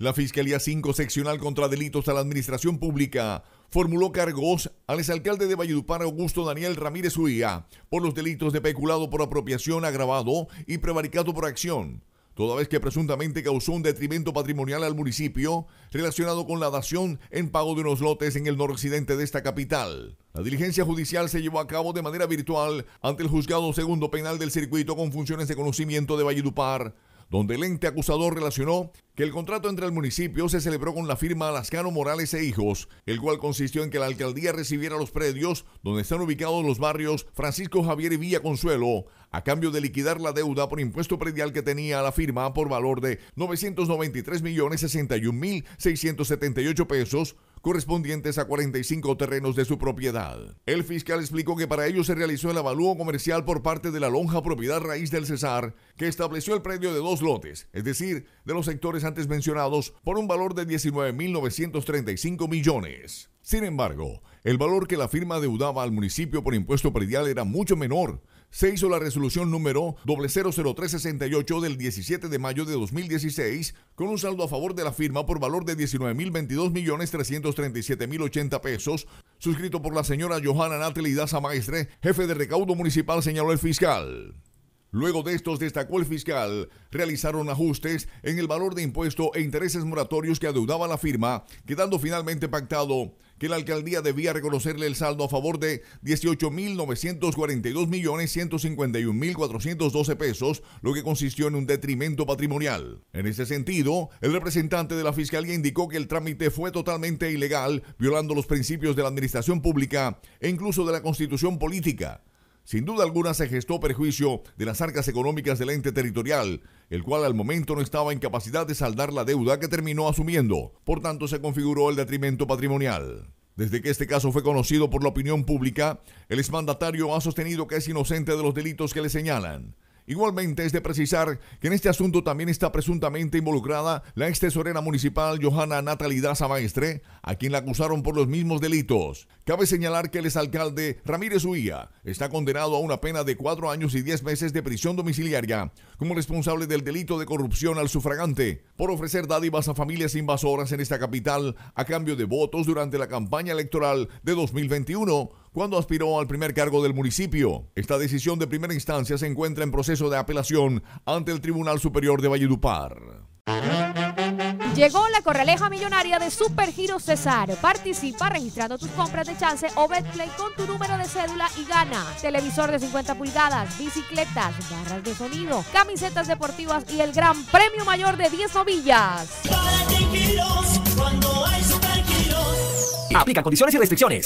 La Fiscalía 5 Seccional contra Delitos a la Administración Pública formuló cargos al exalcalde de Valledupar Augusto Daniel Ramírez Uía por los delitos de peculado por apropiación agravado y prevaricado por acción, toda vez que presuntamente causó un detrimento patrimonial al municipio relacionado con la dación en pago de unos lotes en el noroccidente de esta capital. La diligencia judicial se llevó a cabo de manera virtual ante el juzgado segundo penal del circuito con funciones de conocimiento de Valledupar donde el ente acusador relacionó que el contrato entre el municipio se celebró con la firma Alascano Morales e Hijos, el cual consistió en que la alcaldía recibiera los predios donde están ubicados los barrios Francisco Javier y Villa Consuelo, a cambio de liquidar la deuda por impuesto predial que tenía la firma por valor de 993.061.678 pesos correspondientes a 45 terrenos de su propiedad. El fiscal explicó que para ello se realizó el avalúo comercial por parte de la lonja propiedad raíz del Cesar, que estableció el predio de dos lotes, es decir, de los sectores antes mencionados, por un valor de 19.935 millones. Sin embargo, el valor que la firma deudaba al municipio por impuesto predial era mucho menor, se hizo la resolución número 00368 del 17 de mayo de 2016 con un saldo a favor de la firma por valor de 19.022.337.080 pesos, suscrito por la señora Johanna Natalie Daza Maestre, jefe de recaudo municipal, señaló el fiscal. Luego de estos, destacó el fiscal, realizaron ajustes en el valor de impuesto e intereses moratorios que adeudaba la firma, quedando finalmente pactado que la alcaldía debía reconocerle el saldo a favor de 18.942.151.412 pesos, lo que consistió en un detrimento patrimonial. En ese sentido, el representante de la Fiscalía indicó que el trámite fue totalmente ilegal, violando los principios de la administración pública e incluso de la constitución política. Sin duda alguna se gestó perjuicio de las arcas económicas del ente territorial, el cual al momento no estaba en capacidad de saldar la deuda que terminó asumiendo, por tanto se configuró el detrimento patrimonial. Desde que este caso fue conocido por la opinión pública, el exmandatario ha sostenido que es inocente de los delitos que le señalan. Igualmente es de precisar que en este asunto también está presuntamente involucrada la ex tesorera municipal Johanna Natalidad Samaestre, a quien la acusaron por los mismos delitos. Cabe señalar que el exalcalde Ramírez Uía está condenado a una pena de cuatro años y diez meses de prisión domiciliaria como responsable del delito de corrupción al sufragante por ofrecer dádivas a familias invasoras en esta capital a cambio de votos durante la campaña electoral de 2021 cuando aspiró al primer cargo del municipio. Esta decisión de primera instancia se encuentra en proceso de apelación ante el Tribunal Superior de Valledupar. Llegó la correleja millonaria de Supergiro César. Participa registrando tus compras de chance o Betplay con tu número de cédula y gana. Televisor de 50 pulgadas, bicicletas, barras de sonido, camisetas deportivas y el gran premio mayor de 10 novillas. Aplica condiciones y restricciones.